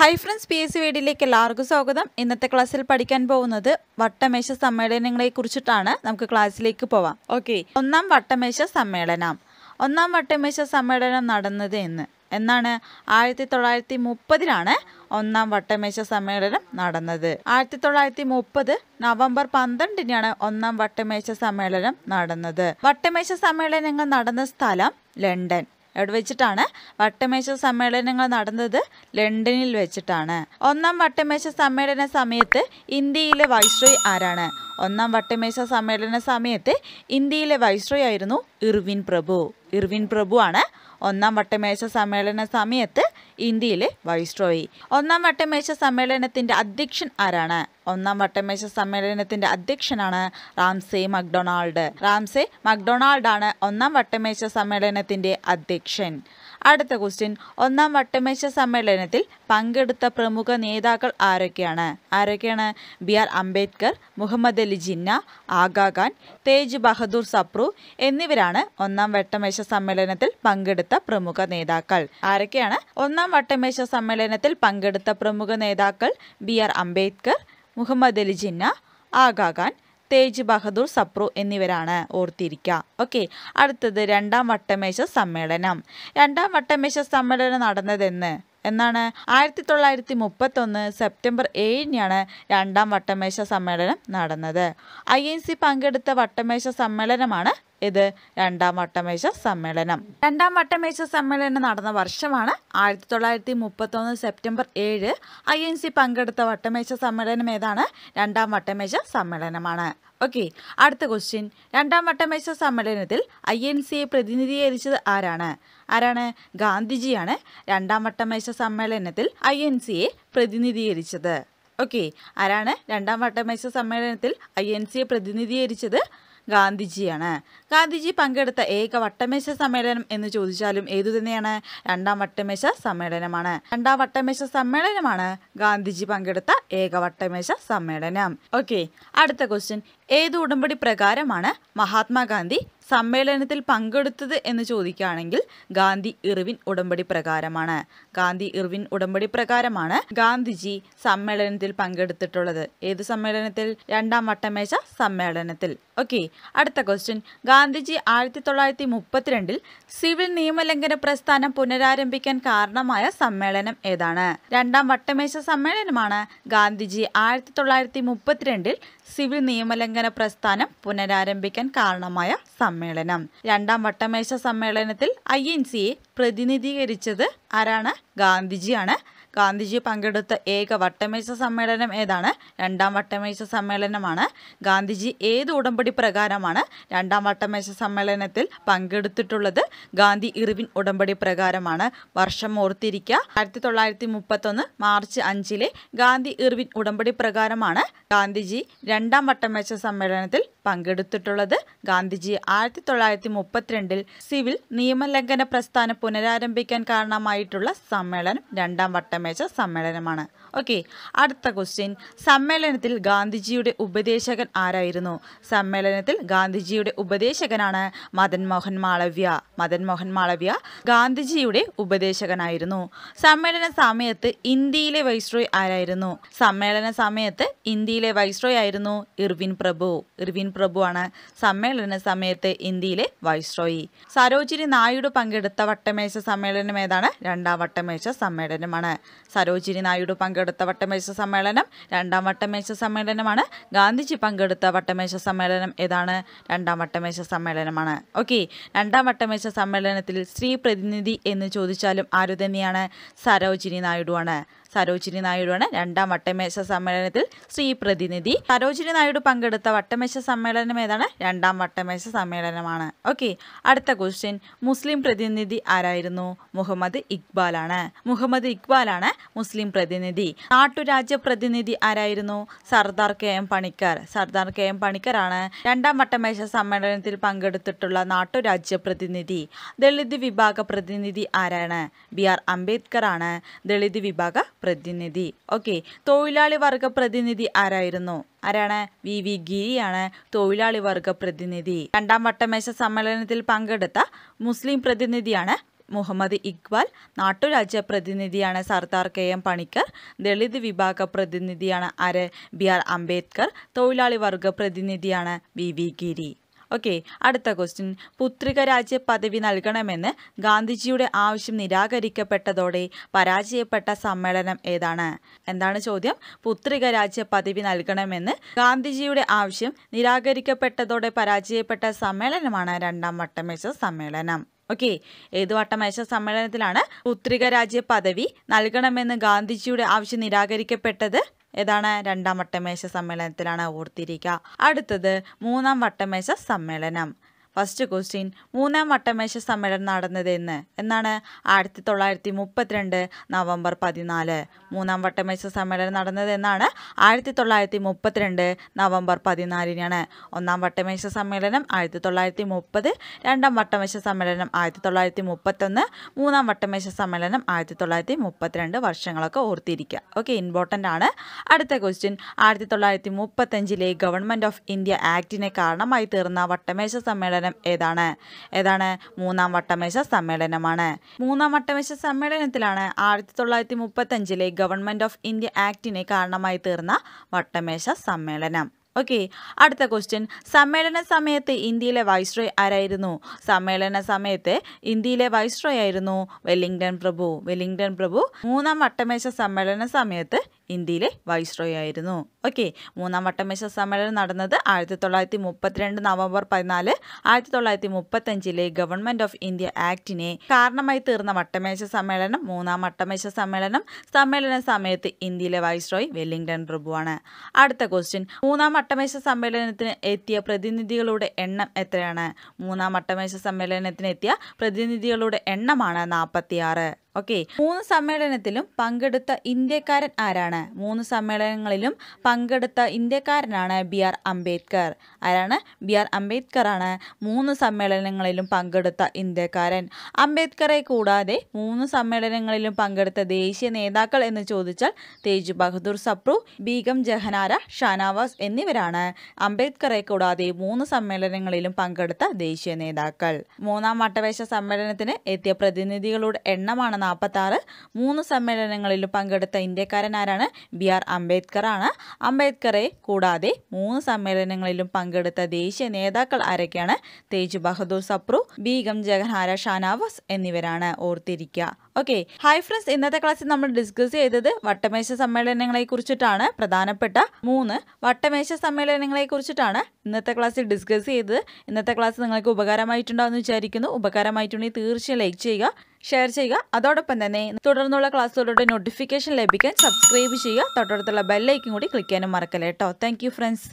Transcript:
hi friends P S വീഡിയോയിലേക്ക് എല്ലാവർക്കും സ്വാഗതം ഇന്നത്തെ ക്ലാസ്സിൽ പഠിക്കാൻ പോകുന്നത് വട്ടമേശ സമ്മേളനങ്ങളെ കുറിച്ചിട്ടാണ് നമുക്ക് ക്ലാസ്സിലേക്ക് പോവാം ഓക്കെ ഒന്നാം വട്ടമേശ സമ്മേളനം ഒന്നാം വട്ടമേശ സമ്മേളനം നടന്നത് എന്ന് എന്നാണ് ആയിരത്തി തൊള്ളായിരത്തി മുപ്പതിലാണ് ഒന്നാം വട്ടമേശ സമ്മേളനം നടന്നത് ആയിരത്തി തൊള്ളായിരത്തി മുപ്പത് നവംബർ പന്ത്രണ്ടിനാണ് ഒന്നാം വട്ടമേശ സമ്മേളനം നടന്നത് വട്ടമേശ സമ്മേളനങ്ങൾ നടന്ന സ്ഥലം ലണ്ടൻ എവിടെ വെച്ചിട്ടാണ് വട്ടമേശ സമ്മേളനങ്ങൾ നടന്നത് ലണ്ടനിൽ വെച്ചിട്ടാണ് ഒന്നാം വട്ടമേശ സമ്മേളന സമയത്ത് ഇന്ത്യയിലെ വൈസ്രോയ് ആരാണ് ഒന്നാം വട്ടമേശ സമ്മേളന സമയത്ത് ഇന്ത്യയിലെ വൈസ്രോയ് ആയിരുന്നു ഇർവിൻ പ്രഭു ഇർവിൻ പ്രഭു ആണ് ഒന്നാം വട്ടമേശ സമ്മേളന സമയത്ത് ഇന്ത്യയിലെ വൈസ്രോയി ഒന്നാം വട്ടമേശ സമ്മേളനത്തിൻ്റെ അധ്യക്ഷൻ ആരാണ് ഒന്നാം വട്ടമേശ സമ്മേളനത്തിൻ്റെ അധ്യക്ഷനാണ് റാംസെ മക്ഡൊണാൾഡ് റാംസെ മക്ഡൊണാൾഡാണ് ഒന്നാം വട്ടമേശ സമ്മേളനത്തിൻ്റെ അധ്യക്ഷൻ അടുത്ത ക്വസ്റ്റ്യൻ ഒന്നാം വട്ടമേശ സമ്മേളനത്തിൽ പങ്കെടുത്ത പ്രമുഖ നേതാക്കൾ ആരൊക്കെയാണ് ആരൊക്കെയാണ് ബി ആർ അംബേദ്കർ മുഹമ്മദ് അലി ജിന്ന ആഗാഖാൻ തേജ് ബഹദൂർ സപ്രു എന്നിവരാണ് ഒന്നാം വട്ടമേശ സമ്മേളനത്തിൽ പങ്കെടുത്ത പ്രമുഖ നേതാക്കൾ ആരൊക്കെയാണ് ഒന്നാം വട്ടമേശ സമ്മേളനത്തിൽ പങ്കെടുത്ത പ്രമുഖ നേതാക്കൾ ബി ആർ അംബേദ്കർ മുഹമ്മദ് അലി ജിന്ന ആഗാഖാൻ തേജ് ബഹദൂർ സപ്രു എന്നിവരാണ് ഓർത്തിരിക്കുക ഓക്കെ അടുത്തത് രണ്ടാം വട്ടമേശ സമ്മേളനം രണ്ടാം വട്ടമേശ സമ്മേളനം നടന്നതെന്ന് എന്നാണ് ആയിരത്തി തൊള്ളായിരത്തി മുപ്പത്തൊന്ന് സെപ്റ്റംബർ ഏഴിനാണ് രണ്ടാം വട്ടമേശ സമ്മേളനം നടന്നത് ഐ എൻ സി പങ്കെടുത്ത വട്ടമേശ സമ്മേളനമാണ് ഇത് രണ്ടാം വട്ടമേശ സമ്മേളനം രണ്ടാം വട്ടമേശ സമ്മേളനം നടന്ന വർഷമാണ് ആയിരത്തി തൊള്ളായിരത്തി ഒന്ന് സെപ്റ്റംബർ ഏഴ് ഐ എൻ സി പങ്കെടുത്ത വട്ടമേശ സമ്മേളനം ഏതാണ് രണ്ടാം വട്ടമേശ സമ്മേളനമാണ് ഓക്കെ അടുത്ത ക്വസ്റ്റ്യൻ രണ്ടാം വട്ടമേശ സമ്മേളനത്തിൽ ഐ എൻ സിയെ പ്രതിനിധീകരിച്ചത് ആരാണ് ആരാണ് ഗാന്ധിജിയാണ് രണ്ടാം വട്ടമേശ സമ്മേളനത്തിൽ ഐ എൻ സിയെ പ്രതിനിധീകരിച്ചത് ഓക്കെ ആരാണ് രണ്ടാം വട്ടമേശ സമ്മേളനത്തിൽ ഐ എൻ സിയെ പ്രതിനിധീകരിച്ചത് ഗാന്ധിജിയാണ് ഗാന്ധിജി പങ്കെടുത്ത ഏക വട്ടമേശ സമ്മേളനം എന്ന് ചോദിച്ചാലും ഏതു തന്നെയാണ് രണ്ടാം വട്ടമേശ സമ്മേളനമാണ് രണ്ടാം വട്ടമേശ സമ്മേളനമാണ് ഗാന്ധിജി പങ്കെടുത്ത ഏക വട്ടമേശ സമ്മേളനം ഓക്കെ അടുത്ത ക്വസ്റ്റ്യൻ ഏത് ഉടമ്പടി പ്രകാരമാണ് മഹാത്മാഗാന്ധി സമ്മേളനത്തിൽ പങ്കെടുത്തത് എന്ന് ചോദിക്കുകയാണെങ്കിൽ ഗാന്ധി ഇർവിൻ ഉടമ്പടി പ്രകാരമാണ് ഗാന്ധി ഇർവിൻ ഉടമ്പടി പ്രകാരമാണ് ഗാന്ധിജി സമ്മേളനത്തിൽ പങ്കെടുത്തിട്ടുള്ളത് ഏത് സമ്മേളനത്തിൽ രണ്ടാം വട്ടമേശ സമ്മേളനത്തിൽ ഓക്കെ അടുത്ത ക്വസ്റ്റ്യൻ ഗാന്ധിജി ആയിരത്തി തൊള്ളായിരത്തി മുപ്പത്തിരണ്ടിൽ സിവിൽ നിയമലംഘന പ്രസ്ഥാനം പുനരാരംഭിക്കാൻ കാരണമായ സമ്മേളനം ഏതാണ് രണ്ടാം വട്ടമേശ സമ്മേളനമാണ് ഗാന്ധിജി ആയിരത്തി തൊള്ളായിരത്തി മുപ്പത്തിരണ്ടിൽ സിവിൽ നിയമലംഘന മഹാസംഘന പ്രസ്ഥാനം പുനരാരംഭിക്കാൻ കാരണമായ സമ്മേളനം രണ്ടാം വട്ടമേശ സമ്മേളനത്തിൽ ഐ എൻ സിയെ പ്രതിനിധീകരിച്ചത് ആരാണ് ഗാന്ധിജിയാണ് ഗാന്ധിജി പങ്കെടുത്ത ഏക വട്ടമേശ സമ്മേളനം ഏതാണ് രണ്ടാം വട്ടമേശ സമ്മേളനമാണ് ഗാന്ധിജി ഏത് ഉടമ്പടി പ്രകാരമാണ് രണ്ടാം വട്ടമേശ സമ്മേളനത്തിൽ പങ്കെടുത്തിട്ടുള്ളത് ഗാന്ധി ഇറിവിൻ ഉടമ്പടി പ്രകാരമാണ് വർഷം ഓർത്തിരിക്കുക ആയിരത്തി തൊള്ളായിരത്തി മുപ്പത്തൊന്ന് മാർച്ച് അഞ്ചിലെ ഗാന്ധി ഇർവിൻ ഉടമ്പടി പ്രകാരമാണ് ഗാന്ധിജി രണ്ടാം വട്ടമേശ സമ്മേളനത്തിൽ പങ്കെടുത്തിട്ടുള്ളത് ഗാന്ധിജി ആയിരത്തി തൊള്ളായിരത്തി മുപ്പത്തിരണ്ടിൽ സിവിൽ നിയമലംഘന പ്രസ്ഥാനം പുനരാരംഭിക്കാൻ കാരണമായിട്ടുള്ള സമ്മേളനം രണ്ടാം വട്ടം മേജർ സമ്മേളനമാണ് ഓക്കെ അടുത്ത ക്വസ്റ്റ്യൻ സമ്മേളനത്തിൽ ഗാന്ധിജിയുടെ ഉപദേശകൻ ആരായിരുന്നു സമ്മേളനത്തിൽ ഗാന്ധിജിയുടെ ഉപദേശകനാണ് മദൻ മോഹൻ മാളവ്യ മദൻ മോഹൻ മാളവ്യ ഗാന്ധിജിയുടെ ഉപദേശകനായിരുന്നു സമ്മേളന സമയത്ത് ഇന്ത്യയിലെ വൈസ്രോയ് ആരായിരുന്നു സമ്മേളന സമയത്ത് ഇന്ത്യയിലെ വൈസ്രോയ് ആയിരുന്നു ഇർവിൻ പ്രഭു ഇർവിൻ പ്രഭു ആണ് സമ്മേളന സമയത്ത് ഇന്ത്യയിലെ വൈസ്രോയി സരോജിനി നായിഡു പങ്കെടുത്ത വട്ടമേശ സമ്മേളനം ഏതാണ് രണ്ടാം വട്ടമേശ സമ്മേളനമാണ് സരോജിനി നായിഡു പങ്കെടുത്ത പങ്കെടുത്ത വട്ടമേശ സമ്മേളനം രണ്ടാം വട്ടമേശ സമ്മേളനമാണ് ഗാന്ധിജി പങ്കെടുത്ത വട്ടമേശ സമ്മേളനം ഏതാണ് രണ്ടാം വട്ടമേശ സമ്മേളനമാണ് ഓക്കെ രണ്ടാം വട്ടമേശ സമ്മേളനത്തിൽ സ്ത്രീ പ്രതിനിധി എന്ന് ചോദിച്ചാലും ആരു തന്നെയാണ് സരോജിനി നായിഡു ആണ് സരോജിനി നായിഡുവാണ് രണ്ടാം വട്ടമേശ സമ്മേളനത്തിൽ സ്ത്രീ പ്രതിനിധി സരോജിനി നായിഡു പങ്കെടുത്ത വട്ടമേശ സമ്മേളനം ഏതാണ് രണ്ടാം വട്ടമേശ സമ്മേളനമാണ് ഓക്കെ അടുത്ത ക്വസ്റ്റ്യൻ മുസ്ലിം പ്രതിനിധി ആരായിരുന്നു മുഹമ്മദ് ഇക്ബാലാണ് മുഹമ്മദ് ഇക്ബാലാണ് മുസ്ലിം പ്രതിനിധി നാട്ടുരാജ്യ പ്രതിനിധി ആരായിരുന്നു Sardar K M Panikkar Sardar K M പണിക്കറാണ് രണ്ടാം വട്ടമേശ സമ്മേളനത്തിൽ പങ്കെടുത്തിട്ടുള്ള നാട്ടുരാജ്യ പ്രതിനിധി ദളിത് വിഭാഗ പ്രതിനിധി ആരാണ് ബി ആർ അംബേദ്കർ ആണ് ദളിത് വിഭാഗ പ്രതിനിധി ഓക്കെ തൊഴിലാളി വർഗ പ്രതിനിധി ആരായിരുന്നു ആരാണ് വി വി ഗിരിയാണ് തൊഴിലാളി വർഗ പ്രതിനിധി രണ്ടാം വട്ടമേശ സമ്മേളനത്തിൽ പങ്കെടുത്ത മുസ്ലിം പ്രതിനിധിയാണ് മുഹമ്മദ് ഇക്ബാൽ നാട്ടുരാജ്യ പ്രതിനിധിയാണ് സർദാർ കെ എം പണിക്കർ ദളിത് വിഭാഗ പ്രതിനിധിയാണ് ആര് ബി ആർ അംബേദ്കർ തൊഴിലാളി വർഗ പ്രതിനിധിയാണ് വി വി ഗിരി ഓക്കെ അടുത്ത ക്വസ്റ്റ്യൻ പുത്രിക രാജ്യ പദവി നൽകണമെന്ന് ഗാന്ധിജിയുടെ ആവശ്യം നിരാകരിക്കപ്പെട്ടതോടെ പരാജയപ്പെട്ട സമ്മേളനം ഏതാണ് എന്താണ് ചോദ്യം പുത്രിക രാജ്യ പദവി നൽകണമെന്ന് ഗാന്ധിജിയുടെ ആവശ്യം നിരാകരിക്കപ്പെട്ടതോടെ പരാജയപ്പെട്ട സമ്മേളനമാണ് രണ്ടാം വട്ടമേശ സമ്മേളനം ഓക്കെ വട്ടമേശ സമ്മേളനത്തിലാണ് ഉത്രിക രാജ്യ പദവി നൽകണമെന്ന് ഗാന്ധിജിയുടെ ആവശ്യം നിരാകരിക്കപ്പെട്ടത് ഏതാണ് രണ്ടാം വട്ടമേശ സമ്മേളനത്തിലാണ് ഓർത്തിരിക്കുക അടുത്തത് മൂന്നാം വട്ടമേശ സമ്മേളനം ഫസ്റ്റ് ക്വസ്റ്റ്യൻ മൂന്നാം വട്ടമേശ സമ്മേളനം നടന്നത് എന്ന് എന്നാണ് ആയിരത്തി തൊള്ളായിരത്തി മുപ്പത്തിരണ്ട് നവംബർ പതിനാല് മൂന്നാം വട്ടമേശ സമ്മേളനം നടന്നത് എന്നാണ് ആയിരത്തി തൊള്ളായിരത്തി മുപ്പത്തിരണ്ട് നവംബർ പതിനാലിനാണ് ഒന്നാം വട്ടമേശ സമ്മേളനം ആയിരത്തി തൊള്ളായിരത്തി മുപ്പത് രണ്ടാം വട്ടമേശ സമ്മേളനം ആയിരത്തി തൊള്ളായിരത്തി മുപ്പത്തൊന്ന് മൂന്നാം വട്ടമേശ സമ്മേളനം ആയിരത്തി തൊള്ളായിരത്തി മുപ്പത്തിരണ്ട് വർഷങ്ങളൊക്കെ ഓർത്തിരിക്കുക ഓക്കെ ഇമ്പോർട്ടൻ്റ് ആണ് അടുത്ത ക്വസ്റ്റ്യൻ ആയിരത്തി തൊള്ളായിരത്തി മുപ്പത്തഞ്ചിലെ ഗവൺമെൻറ് ഓഫ് ഇന്ത്യ ആക്ടിനെ കാരണമായി തീർന്ന വട്ടമേശ സമ്മേളനം സമ്മേളനം ഏതാണ് ഏതാണ് മൂന്നാം വട്ടമേശ സമ്മേളനമാണ് മൂന്നാം വട്ടമേശ സമ്മേളനത്തിലാണ് ആയിരത്തി തൊള്ളായിരത്തി മുപ്പത്തഞ്ചിലെ ഗവൺമെന്റ് ഓഫ് ഇന്ത്യ ആക്ടിനെ കാരണമായി തീർന്ന വട്ടമേശ സമ്മേളനം ഓക്കെ അടുത്ത ക്വസ്റ്റ്യൻ സമ്മേളന സമയത്ത് ഇന്ത്യയിലെ വൈസ്രോയ് ആരായിരുന്നു സമ്മേളന സമയത്ത് ഇന്ത്യയിലെ വൈസ്രോയ് ആയിരുന്നു വെല്ലിംഗ്ടൺ പ്രഭു വെല്ലിംഗ്ടൺ പ്രഭു മൂന്നാം വട്ടമേശ സമ്മേളന സമയത്ത് ഇന്ത്യയിലെ വൈസ്രോയി ആയിരുന്നു ഓക്കെ മൂന്നാം വട്ടമേശ സമ്മേളനം നടന്നത് ആയിരത്തി തൊള്ളായിരത്തി മുപ്പത്തിരണ്ട് നവംബർ പതിനാല് ആയിരത്തി തൊള്ളായിരത്തി മുപ്പത്തഞ്ചിലെ ഗവൺമെന്റ് ഓഫ് ഇന്ത്യ ആക്ടിനെ കാരണമായി തീർന്ന വട്ടമേശ സമ്മേളനം മൂന്നാം വട്ടമേശ സമ്മേളനം സമ്മേളന സമയത്ത് ഇന്ത്യയിലെ വൈസ്രോയി വെല്ലിംഗ്ടൺ പ്രഭുവാണ് അടുത്ത ക്വസ്റ്റ്യൻ മൂന്നാം വട്ടമേശ സമ്മേളനത്തിന് എത്തിയ പ്രതിനിധികളുടെ എണ്ണം എത്രയാണ് മൂന്നാം വട്ടമേശ സമ്മേളനത്തിന് എത്തിയ പ്രതിനിധികളുടെ എണ്ണമാണ് നാൽപ്പത്തിയാറ് ഓക്കെ മൂന്ന് സമ്മേളനത്തിലും പങ്കെടുത്ത ഇന്ത്യക്കാരൻ ആരാണ് മൂന്ന് സമ്മേളനങ്ങളിലും പങ്കെടുത്ത ഇന്ത്യക്കാരനാണ് ബി ആർ അംബേദ്കർ ആരാണ് ബി ആർ അംബേദ്കർ ആണ് മൂന്ന് സമ്മേളനങ്ങളിലും പങ്കെടുത്ത ഇന്ത്യക്കാരൻ അംബേദ്കറെ കൂടാതെ മൂന്ന് സമ്മേളനങ്ങളിലും പങ്കെടുത്ത ദേശീയ നേതാക്കൾ എന്ന് ചോദിച്ചാൽ തേജ് ബഹദൂർ സപ്രു ബീഗം ജഹനാര ഷാനാവാസ് എന്നിവരാണ് അംബേദ്കറെ കൂടാതെ മൂന്ന് സമ്മേളനങ്ങളിലും പങ്കെടുത്ത ദേശീയ നേതാക്കൾ മൂന്നാം വട്ടവേശ സമ്മേളനത്തിന് എത്തിയ പ്രതിനിധികളുടെ എണ്ണമാണ് നാൽപ്പത്താറ് മൂന്ന് സമ്മേളനങ്ങളിൽ പങ്കെടുത്ത ഇന്ത്യക്കാരനാരാണ് ബി ആർ അംബേദ്കറാണ് അംബേദ്കറെ കൂടാതെ മൂന്ന് സമ്മേളനങ്ങളിലും പങ്കെടുത്ത ദേശീയ നേതാക്കൾ ആരൊക്കെയാണ് തേജ് ബഹദൂർ സപ്രു ബീഗം ജഗൻഹാര ഷാനാവസ് എന്നിവരാണ് ഓർത്തിരിക്കുക ഓക്കെ ഹായ് ഫ്രണ്ട്സ് ഇന്നത്തെ ക്ലാസ്സിൽ നമ്മൾ ഡിസ്കസ് ചെയ്തത് വട്ടമേശ സമ്മേളനങ്ങളെ കുറിച്ചിട്ടാണ് പ്രധാനപ്പെട്ട മൂന്ന് വട്ടമേശ സമ്മേളനങ്ങളെ കുറിച്ചിട്ടാണ് ഇന്നത്തെ ക്ലാസ്സിൽ ഡിസ്കസ് ചെയ്തത് ഇന്നത്തെ ക്ലാസ് നിങ്ങൾക്ക് ഉപകാരമായിട്ടുണ്ടാവുമെന്ന് വിചാരിക്കുന്നു ഉപകാരമായിട്ടുണ്ടെങ്കിൽ തീർച്ചയായും ലൈക്ക് ചെയ്യുക ഷെയർ ചെയ്യുക അതോടൊപ്പം തന്നെ തുടർന്നുള്ള ക്ലാസ്സുകളുടെ നോട്ടിഫിക്കേഷൻ ലഭിക്കാൻ സബ്സ്ക്രൈബ് ചെയ്യുക തൊട്ടടുത്തുള്ള ബെല്ലൈക്കും കൂടി ക്ലിക്ക് ചെയ്യാനും മറക്കല്ലേട്ടോ താങ്ക് ഫ്രണ്ട്സ്